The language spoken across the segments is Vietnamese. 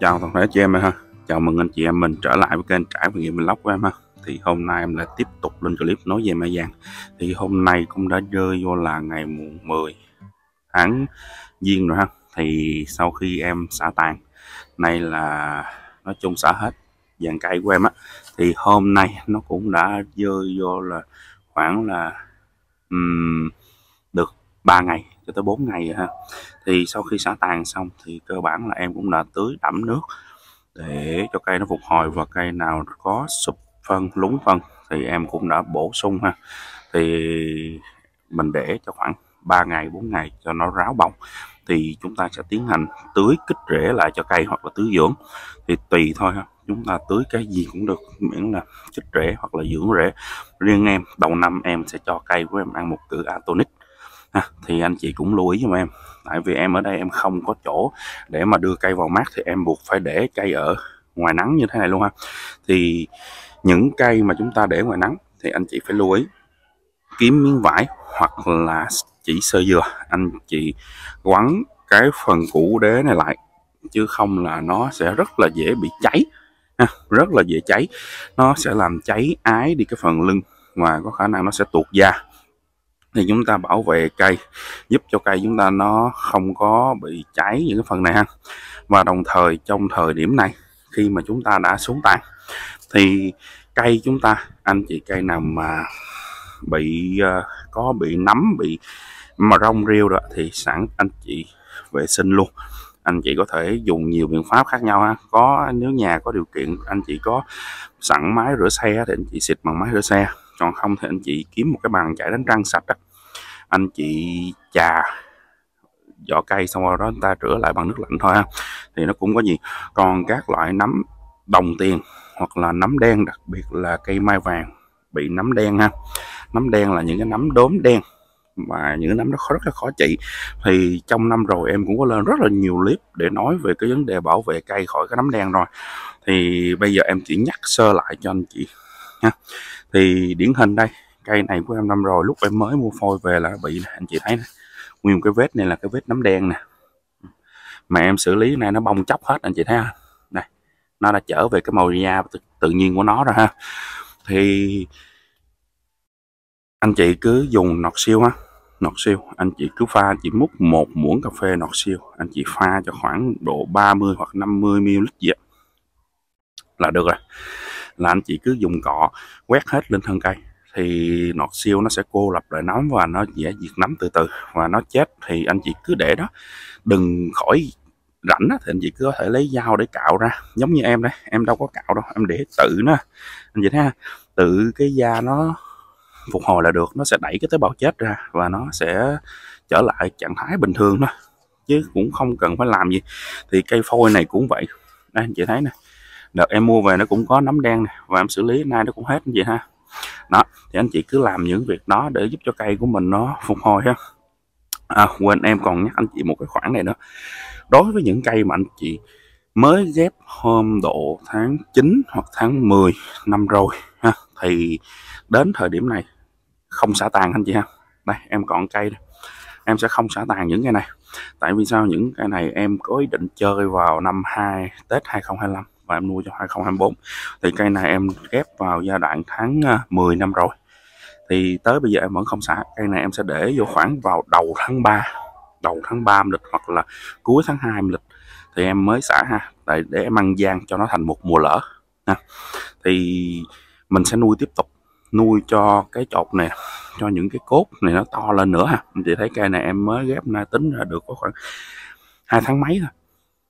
chào toàn thể chị em ha chào mừng anh chị em mình trở lại với kênh trải nghiệm vlog của em ha thì hôm nay em lại tiếp tục lên clip nói về mai vàng thì hôm nay cũng đã rơi vô là ngày mùng 10 tháng giêng rồi ha thì sau khi em xả tàn nay là nói chung xả hết vàng cây của em á thì hôm nay nó cũng đã rơi vô là khoảng là um, được 3 ngày cho tới 4 ngày ha thì sau khi xả tàn xong thì cơ bản là em cũng đã tưới ẩm nước để cho cây nó phục hồi và cây nào có sụp phân lúng phân thì em cũng đã bổ sung ha thì mình để cho khoảng 3 ngày 4 ngày cho nó ráo bông thì chúng ta sẽ tiến hành tưới kích rễ lại cho cây hoặc là tưới dưỡng thì tùy thôi ha chúng ta tưới cái gì cũng được miễn là kích rễ hoặc là dưỡng rễ riêng em đầu năm em sẽ cho cây của em ăn một cử atonic à, thì anh chị cũng lưu ý giùm em tại vì em ở đây em không có chỗ để mà đưa cây vào mát thì em buộc phải để cây ở ngoài nắng như thế này luôn ha thì những cây mà chúng ta để ngoài nắng thì anh chị phải lưu ý kiếm miếng vải hoặc là chỉ sơ dừa anh chị quấn cái phần củ đế này lại chứ không là nó sẽ rất là dễ bị cháy ha, rất là dễ cháy nó sẽ làm cháy ái đi cái phần lưng và có khả năng nó sẽ tuột da thì chúng ta bảo vệ cây giúp cho cây chúng ta nó không có bị cháy những cái phần này ha và đồng thời trong thời điểm này khi mà chúng ta đã xuống tàn thì cây chúng ta anh chị cây nào mà bị ờ, có bị nấm bị mà rong rêu đó thì sẵn anh chị vệ sinh luôn anh chị có thể dùng nhiều biện pháp khác nhau ha có nếu nhà có điều kiện anh chị có sẵn máy rửa xe thì anh chị xịt bằng máy rửa xe còn không thì anh chị kiếm một cái bàn chải đánh răng sạch á anh chị chà vỏ cây xong rồi đó anh ta rửa lại bằng nước lạnh thôi ha thì nó cũng có gì còn các loại nấm đồng tiền hoặc là nấm đen đặc biệt là cây mai vàng bị nấm đen ha nấm đen là những cái nấm đốm đen mà những nấm nó rất là khó trị thì trong năm rồi em cũng có lên rất là nhiều clip để nói về cái vấn đề bảo vệ cây khỏi cái nấm đen rồi thì bây giờ em chỉ nhắc sơ lại cho anh chị ha thì điển hình đây cây này của em năm rồi lúc em mới mua phôi về là bị anh chị thấy này. nguyên cái vết này là cái vết nấm đen nè mà em xử lý này nó bong chóc hết anh chị thấy không này nó đã trở về cái màu da tự, tự nhiên của nó rồi ha thì anh chị cứ dùng nọt siêu ha nọt siêu anh chị cứ pha chỉ chị múc một muỗng cà phê nọt siêu anh chị pha cho khoảng độ 30 hoặc 50 ml gì đó. là được rồi là anh chị cứ dùng cọ quét hết lên thân cây thì nọt siêu nó sẽ cô lập lại nấm và nó dễ diệt nấm từ từ và nó chết thì anh chị cứ để đó đừng khỏi rảnh á, thì anh chị cứ có thể lấy dao để cạo ra giống như em đây em đâu có cạo đâu em để tự nó anh chị thấy ha tự cái da nó phục hồi là được nó sẽ đẩy cái tế bào chết ra và nó sẽ trở lại trạng thái bình thường đó chứ cũng không cần phải làm gì thì cây phôi này cũng vậy đây anh chị thấy nè đợt em mua về nó cũng có nấm đen này, và em xử lý nay nó cũng hết vậy ha đó thì anh chị cứ làm những việc đó để giúp cho cây của mình nó phục hồi ha à, quên em còn nhắc anh chị một cái khoản này nữa đối với những cây mà anh chị mới ghép hôm độ tháng 9 hoặc tháng 10 năm rồi ha thì đến thời điểm này không xả tàn anh chị ha đây em còn cây này. em sẽ không xả tàn những cái này tại vì sao những cái này em có ý định chơi vào năm 2 Tết 2025 và em nuôi cho 2024 thì cây này em ghép vào giai đoạn tháng 10 à, năm rồi thì tới bây giờ em vẫn không xả cây này em sẽ để vô khoảng vào đầu tháng 3 đầu tháng 3 âm lịch hoặc là cuối tháng 2 âm lịch thì em mới xả ha để, để em ăn gian cho nó thành một mùa lỡ ha. thì mình sẽ nuôi tiếp tục nuôi cho cái chột này cho những cái cốt này nó to lên nữa ha mình chỉ thấy cây này em mới ghép na tính ra được có khoảng hai tháng mấy thôi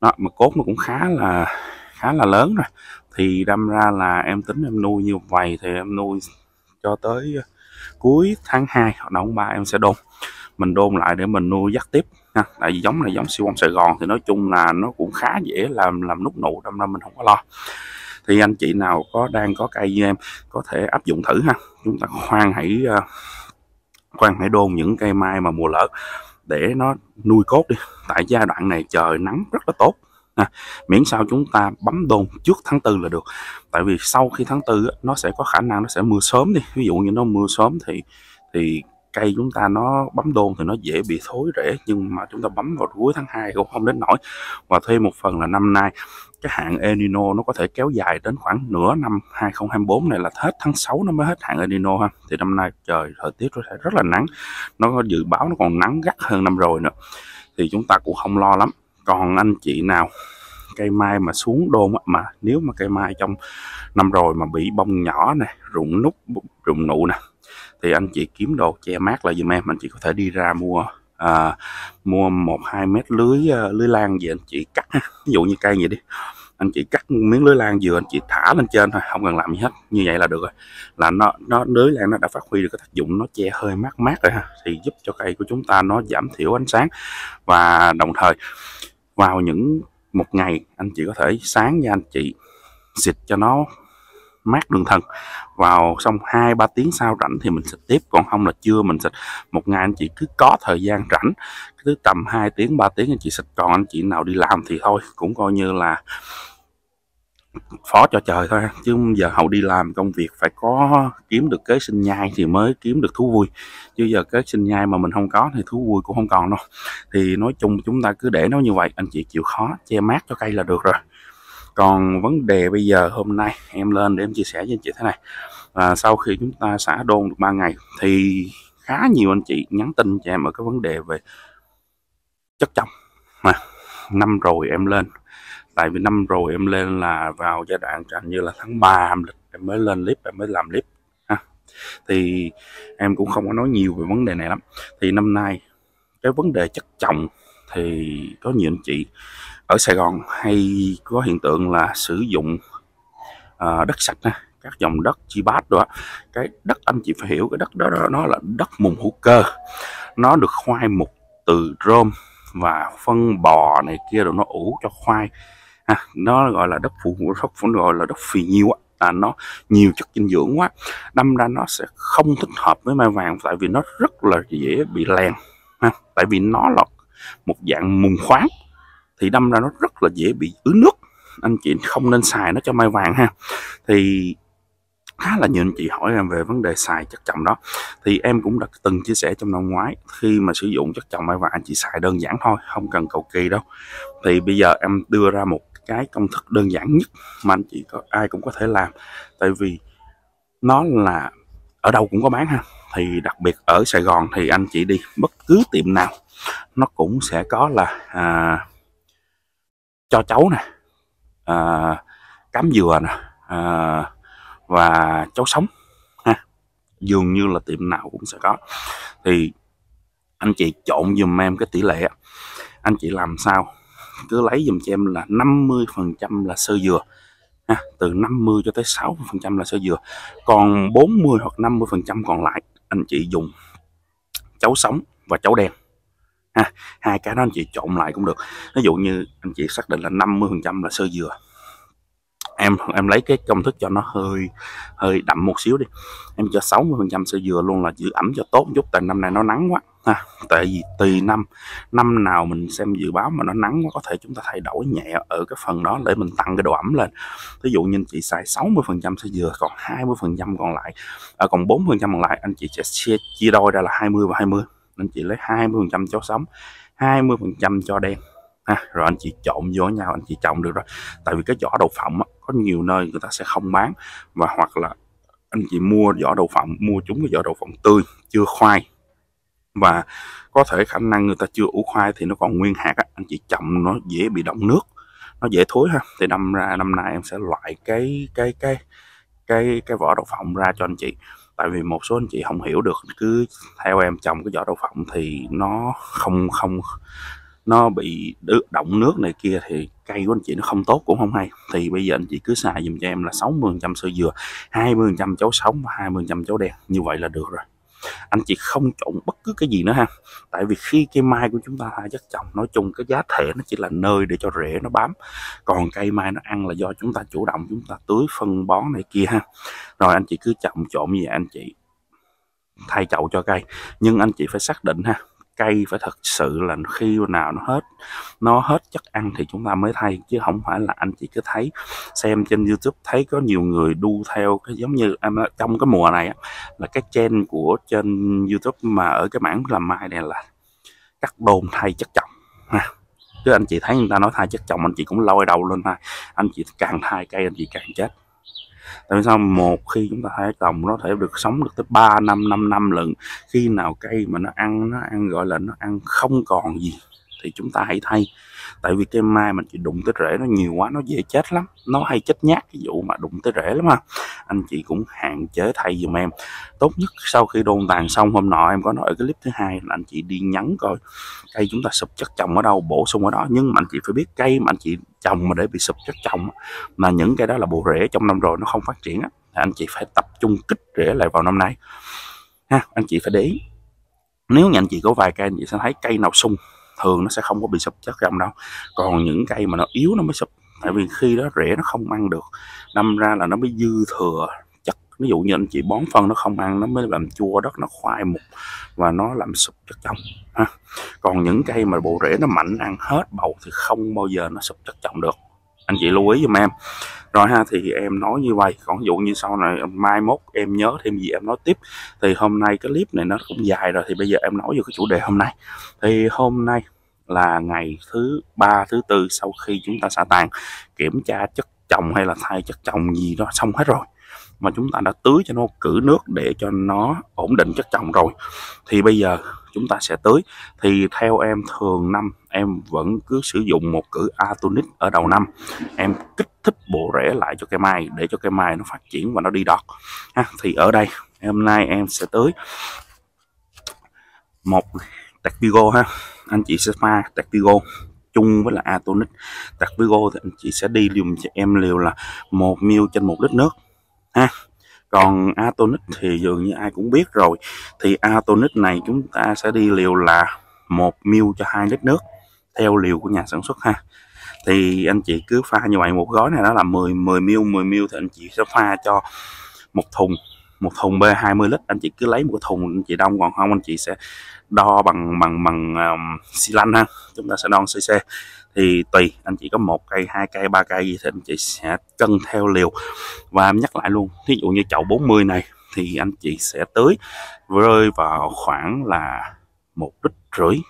đó mà cốt nó cũng khá là khá là lớn rồi thì đâm ra là em tính em nuôi như vậy thì em nuôi cho tới ờ, cuối tháng 2 hoặc đầu tháng 3 em sẽ đôn mình đôn lại để mình nuôi dắt tiếp ha. tại vì giống này giống siêu bông Sài Gòn thì nói chung là nó cũng khá dễ làm làm nút nụ đâm ra mình không có lo thì anh chị nào có đang có cây như em có thể áp dụng thử ha chúng ta khoan hãy ờ, khoan hãy đôn những cây mai mà mùa lỡ để nó nuôi cốt đi tại giai đoạn này trời nắng rất là tốt à, miễn sao chúng ta bấm đồn trước tháng tư là được tại vì sau khi tháng tư nó sẽ có khả năng nó sẽ mưa sớm đi ví dụ như nó mưa sớm thì thì cây chúng ta nó bấm đôn thì nó dễ bị thối rễ nhưng mà chúng ta bấm vào cuối tháng 2 cũng không đến nổi và thêm một phần là năm nay cái hạn El Nino nó có thể kéo dài đến khoảng nửa năm 2024 này là hết tháng 6 nó mới hết hạn El Nino ha thì năm nay trời thời tiết nó sẽ rất là nắng nó dự báo nó còn nắng gắt hơn năm rồi nữa thì chúng ta cũng không lo lắm còn anh chị nào cây mai mà xuống đô mà, nếu mà cây mai trong năm rồi mà bị bông nhỏ nè rụng nút rụng nụ nè thì anh chị kiếm đồ che mát là dùm em anh chị có thể đi ra mua à, mua một hai mét lưới à, lưới lan về anh chị cắt ví dụ như cây vậy đi anh chị cắt miếng lưới lan vừa anh chị thả lên trên thôi không cần làm gì hết như vậy là được rồi là nó nó lưới lan nó đã phát huy được cái tác dụng nó che hơi mát mát rồi ha thì giúp cho cây của chúng ta nó giảm thiểu ánh sáng và đồng thời vào những một ngày anh chị có thể sáng ra anh chị xịt cho nó mát đường thần vào xong hai ba tiếng sau rảnh thì mình xịt tiếp còn không là trưa mình xịt một ngày anh chị cứ có thời gian rảnh cứ tầm 2 tiếng 3 tiếng anh chị xịt còn anh chị nào đi làm thì thôi cũng coi như là phó cho trời thôi chứ giờ hậu đi làm công việc phải có kiếm được kế sinh nhai thì mới kiếm được thú vui chứ giờ kế sinh nhai mà mình không có thì thú vui cũng không còn đâu thì nói chung chúng ta cứ để nó như vậy anh chị chịu khó che mát cho cây là được rồi còn vấn đề bây giờ hôm nay em lên để em chia sẻ với anh chị thế này là sau khi chúng ta xả đôn được 3 ngày thì khá nhiều anh chị nhắn tin cho em ở cái vấn đề về chất chồng mà năm rồi em lên tại vì năm rồi em lên là vào giai đoạn chẳng như là tháng 3 âm lịch em mới lên clip em mới làm clip ha. thì em cũng không có nói nhiều về vấn đề này lắm thì năm nay cái vấn đề chất chồng thì có nhiều anh chị ở Sài Gòn hay có hiện tượng là sử dụng uh, đất sạch ha các dòng đất chi bát đó cái đất anh chị phải hiểu cái đất đó, đó nó là đất mùng hữu cơ nó được khoai mục từ rơm và phân bò này kia rồi nó ủ cho khoai à, nó gọi là đất phụ sóc gọi là đất phì nhiều á à, nó nhiều chất dinh dưỡng quá đâm ra nó sẽ không thích hợp với mai vàng tại vì nó rất là dễ bị lèn ha. tại vì nó là một dạng mùng khoáng thì đâm ra nó rất là dễ bị ứ nước anh chị không nên xài nó cho mai vàng ha thì khá là nhiều anh chị hỏi em về vấn đề xài chất chồng đó thì em cũng đã từng chia sẻ trong năm ngoái khi mà sử dụng chất chồng mai vàng anh chị xài đơn giản thôi không cần cầu kỳ đâu thì bây giờ em đưa ra một cái công thức đơn giản nhất mà anh chị có ai cũng có thể làm tại vì nó là ở đâu cũng có bán ha thì đặc biệt ở Sài Gòn thì anh chị đi bất cứ tiệm nào nó cũng sẽ có là à, cho cháu nè à, cám dừa nè à, và cháu sống ha dường như là tiệm nào cũng sẽ có thì anh chị trộn dùm em cái tỷ lệ anh chị làm sao cứ lấy dùm cho em là 50% là sơ dừa ha, từ 50 cho tới 60% là sơ dừa còn 40 hoặc 50% còn lại anh chị dùng chấu sống và chấu đen ha hai cái đó anh chị trộn lại cũng được ví dụ như anh chị xác định là 50% là sơ dừa em em lấy cái công thức cho nó hơi hơi đậm một xíu đi em cho 60% sơ dừa luôn là giữ ẩm cho tốt chút tại năm nay nó nắng quá ha tại vì tùy năm năm nào mình xem dự báo mà nó nắng quá có thể chúng ta thay đổi nhẹ ở cái phần đó để mình tăng cái độ ẩm lên ví dụ như anh chị xài 60 phần trăm sẽ dừa còn 20 phần trăm còn lại à, còn 4 phần trăm còn lại anh chị sẽ chia, chia đôi ra là 20 và 20 anh chị lấy 20 phần trăm cho sống 20 phần trăm cho đen ha rồi anh chị trộn vô nhau anh chị trồng được rồi tại vì cái vỏ đậu phộng á, có nhiều nơi người ta sẽ không bán và hoặc là anh chị mua vỏ đậu phộng mua chúng cái vỏ đậu phộng tươi chưa khoai và có thể khả năng người ta chưa ủ khoai thì nó còn nguyên hạt á, anh chị chậm nó dễ bị động nước nó dễ thối ha thì năm ra năm nay em sẽ loại cái cái cái cái cái vỏ đậu phộng ra cho anh chị tại vì một số anh chị không hiểu được cứ theo em trồng cái vỏ đậu phộng thì nó không không nó bị động nước này kia thì cây của anh chị nó không tốt cũng không hay thì bây giờ anh chị cứ xài dùm cho em là 60% sữa dừa 20% chấu sống và 20% chấu đen như vậy là được rồi anh chị không trộn bất cứ cái gì nữa ha tại vì khi cây mai của chúng ta dắt à, trồng nói chung cái giá thể nó chỉ là nơi để cho rễ nó bám còn cây mai nó ăn là do chúng ta chủ động chúng ta tưới phân bón này kia ha rồi anh chị cứ chậm trộn như vậy anh chị thay chậu cho cây nhưng anh chị phải xác định ha cây phải thật sự là khi nào nó hết nó hết chất ăn thì chúng ta mới thay chứ không phải là anh chị cứ thấy xem trên youtube thấy có nhiều người đu theo cái giống như em à, trong cái mùa này á, là cái trend của trên youtube mà ở cái mảng làm mai này là cắt đồn thay chất trọng ha chứ anh chị thấy người ta nói thay chất chồng anh chị cũng lôi đầu lên thay anh chị càng thay cây anh chị càng chết tại sao một khi chúng ta hái trồng nó thể được sống được tới 3 năm 5 năm lần khi nào cây mà nó ăn nó ăn gọi là nó ăn không còn gì thì chúng ta hãy thay tại vì cây mai mình chỉ đụng tới rễ nó nhiều quá nó dễ chết lắm nó hay chết nhát cái vụ mà đụng tới rễ lắm ha anh chị cũng hạn chế thay dùm em tốt nhất sau khi đôn tàn xong hôm nọ em có nói ở cái clip thứ hai là anh chị đi nhắn coi cây chúng ta sụp chất trồng ở đâu bổ sung ở đó nhưng mà anh chị phải biết cây mà anh chị trồng mà để bị sụp chất trồng mà những cây đó là bộ rễ trong năm rồi nó không phát triển á anh chị phải tập trung kích rễ lại vào năm nay ha anh chị phải để ý nếu nhà anh chị có vài cây anh chị sẽ thấy cây nào sung thường nó sẽ không có bị sụp chất rong đâu còn những cây mà nó yếu nó mới sụp tại vì khi đó rễ nó không ăn được năm ra là nó mới dư thừa chất ví dụ như anh chị bón phân nó không ăn nó mới làm chua đất nó khoai mục và nó làm sụp chất trồng ha còn những cây mà bộ rễ nó mạnh ăn hết bầu thì không bao giờ nó sụp chất trồng được anh chị lưu ý giùm em rồi ha thì em nói như vậy còn ví dụ như sau này mai mốt em nhớ thêm gì em nói tiếp thì hôm nay cái clip này nó cũng dài rồi thì bây giờ em nói về cái chủ đề hôm nay thì hôm nay là ngày thứ ba thứ tư sau khi chúng ta xả tàn kiểm tra chất chồng hay là thay chất chồng gì đó xong hết rồi mà chúng ta đã tưới cho nó cử nước để cho nó ổn định chất trồng rồi thì bây giờ chúng ta sẽ tưới thì theo em thường năm em vẫn cứ sử dụng một cử atonic ở đầu năm em kích thích bộ rễ lại cho cây mai để cho cây mai nó phát triển và nó đi đọt ha, thì ở đây hôm nay em sẽ tưới một tactigo ha anh chị sẽ pha tactigo chung với là atonic tactigo thì anh chị sẽ đi dùng cho em liều là một ml trên một lít nước ha còn atonic thì dường như ai cũng biết rồi thì atonic này chúng ta sẽ đi liều là một ml cho hai lít nước theo liều của nhà sản xuất ha thì anh chị cứ pha như vậy một gói này đó là 10 10 ml 10 ml thì anh chị sẽ pha cho một thùng một thùng b 20 lít anh chị cứ lấy một cái thùng anh chị đông còn không anh chị sẽ đo bằng bằng bằng um, xi lanh ha chúng ta sẽ đo cc thì tùy anh chị có một cây hai cây ba cây gì thì anh chị sẽ cân theo liều và em nhắc lại luôn ví dụ như chậu 40 này thì anh chị sẽ tưới rơi vào khoảng là một lít rưỡi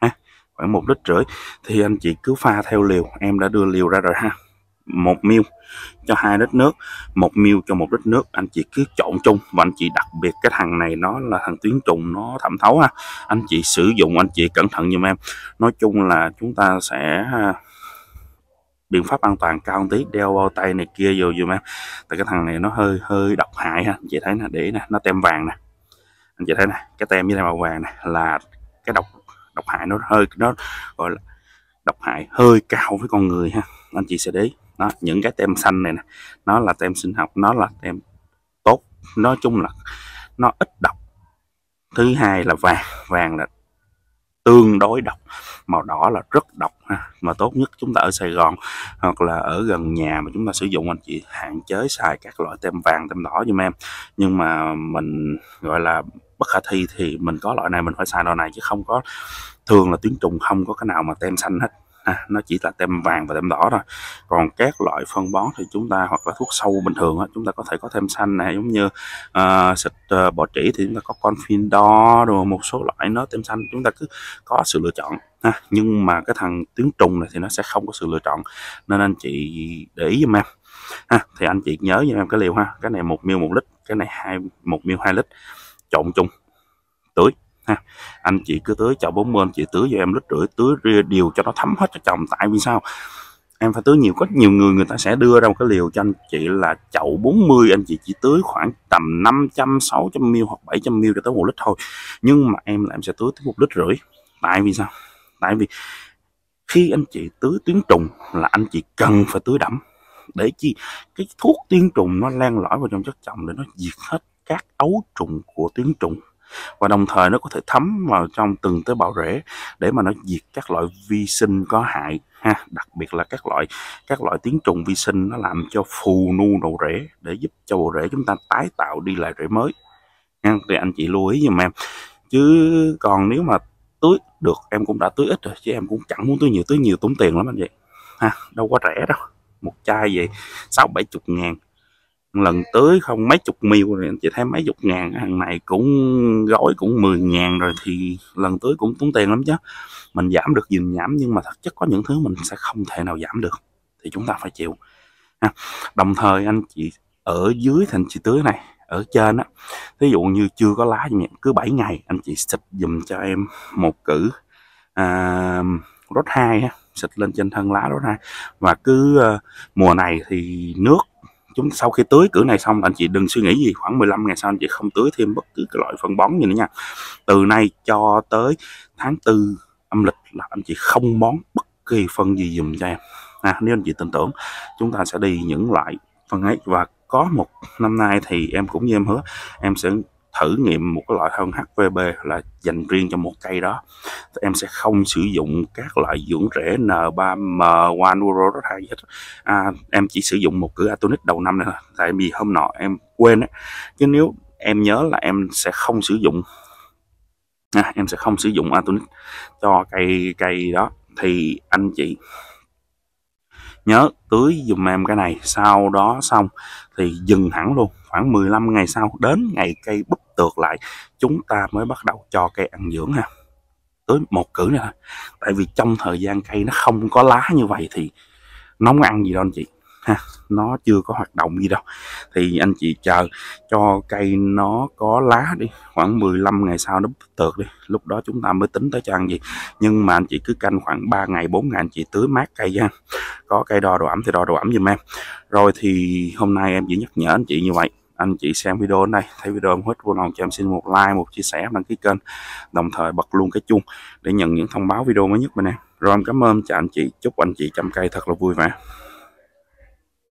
ha, khoảng một lít rưỡi thì anh chị cứ pha theo liều em đã đưa liều ra rồi ha một mil cho hai lít nước một mil cho một lít nước anh chị cứ trộn chung và anh chị đặc biệt cái thằng này nó là thằng tuyến trùng nó thẩm thấu ha anh chị sử dụng anh chị cẩn thận giùm em nói chung là chúng ta sẽ à, biện pháp an toàn cao tí đeo bao tay này kia vô dùm em tại cái thằng này nó hơi hơi độc hại ha anh chị thấy nè để nè nó tem vàng nè anh chị thấy nè cái tem với tem màu vàng nè là cái độc độc hại nó hơi nó gọi là độc hại hơi cao với con người ha anh chị sẽ đấy đó, những cái tem xanh này nè nó là tem sinh học nó là tem tốt nói chung là nó ít độc thứ hai là vàng vàng là tương đối độc màu đỏ là rất độc ha. mà tốt nhất chúng ta ở Sài Gòn hoặc là ở gần nhà mà chúng ta sử dụng anh chị hạn chế xài các loại tem vàng tem đỏ giùm em nhưng mà mình gọi là bất khả thi thì mình có loại này mình phải xài loại này chứ không có thường là tuyến trùng không có cái nào mà tem xanh hết à, nó chỉ là tem vàng và tem đỏ thôi còn các loại phân bón thì chúng ta hoặc là thuốc sâu bình thường á, chúng ta có thể có thêm xanh này giống như uh, xịt uh, bò trĩ thì chúng ta có con phin confindor rồi một số loại nó tem xanh chúng ta cứ có sự lựa chọn ha. nhưng mà cái thằng tiếng trùng này thì nó sẽ không có sự lựa chọn nên anh chị để ý giùm em ha. thì anh chị nhớ giùm em cái liều ha cái này một mil một lít cái này hai một mil hai lít trộn chung tưới ha anh chị cứ tưới chậu bốn anh chị tưới cho em lít rưỡi tưới điều cho nó thấm hết cho chồng tại vì sao em phải tưới nhiều có nhiều người người ta sẽ đưa ra một cái liều cho anh chị là chậu 40 anh chị chỉ tưới khoảng tầm 500 600 ml hoặc 700 ml cho tới một lít thôi nhưng mà em là em sẽ tưới tới một lít rưỡi tại vì sao tại vì khi anh chị tưới tuyến trùng là anh chị cần phải tưới đẫm để chi cái thuốc tuyến trùng nó lan lõi vào trong chất chồng để nó diệt hết các ấu trùng của tuyến trùng và đồng thời nó có thể thấm vào trong từng tế bào rễ để mà nó diệt các loại vi sinh có hại ha đặc biệt là các loại các loại tiếng trùng vi sinh nó làm cho phù nu đầu rễ để giúp cho bộ rễ chúng ta tái tạo đi lại rễ mới ha thì anh chị lưu ý giùm em chứ còn nếu mà tưới được em cũng đã tưới ít rồi chứ em cũng chẳng muốn tưới nhiều tưới nhiều tốn tiền lắm anh chị ha đâu có rẻ đâu một chai vậy sáu bảy chục ngàn lần tưới không mấy chục miêu rồi anh chị thấy mấy chục ngàn hàng này cũng gói cũng 10 ngàn rồi thì lần tưới cũng tốn tiền lắm chứ mình giảm được gìn nhảm nhưng mà thực chất có những thứ mình sẽ không thể nào giảm được thì chúng ta phải chịu ha. đồng thời anh chị ở dưới thành chị tưới này ở trên á ví dụ như chưa có lá gì cứ 7 ngày anh chị xịt dùm cho em một cử à, rốt hai ha xịt lên trên thân lá rốt hai và cứ à, mùa này thì nước chúng sau khi tưới cửa này xong anh chị đừng suy nghĩ gì khoảng 15 ngày sau anh chị không tưới thêm bất cứ cái loại phân bón gì nữa nha từ nay cho tới tháng tư âm lịch là anh chị không bón bất kỳ phân gì dùm cho em à, nếu anh chị tin tưởng chúng ta sẽ đi những loại phân ấy và có một năm nay thì em cũng như em hứa em sẽ thử nghiệm một cái loại hơn HVB là dành riêng cho một cây đó thì em sẽ không sử dụng các loại dưỡng rễ N3M rất hay gì hết à, em chỉ sử dụng một cửa Atonic đầu năm này thôi tại vì hôm nọ em quên á chứ nếu em nhớ là em sẽ không sử dụng à, em sẽ không sử dụng Atonic cho cây cây đó thì anh chị nhớ tưới dùm em cái này sau đó xong thì dừng hẳn luôn khoảng 15 ngày sau đến ngày cây búp tược lại chúng ta mới bắt đầu cho cây ăn dưỡng ha tới một cử nữa tại vì trong thời gian cây nó không có lá như vậy thì nó không ăn gì đâu anh chị ha nó chưa có hoạt động gì đâu thì anh chị chờ cho cây nó có lá đi khoảng 15 ngày sau nó tược đi lúc đó chúng ta mới tính tới cho ăn gì nhưng mà anh chị cứ canh khoảng 3 ngày 4 ngày anh chị tưới mát cây ha có cây đo độ ẩm thì đo độ ẩm giùm em rồi thì hôm nay em chỉ nhắc nhở anh chị như vậy anh chị xem video này thấy video ông hết vui lòng cho em xin một like một chia sẻ đăng ký kênh đồng thời bật luôn cái chuông để nhận những thông báo video mới nhất bên em rồi em cảm ơn cho anh chị chúc anh chị chăm cây thật là vui vẻ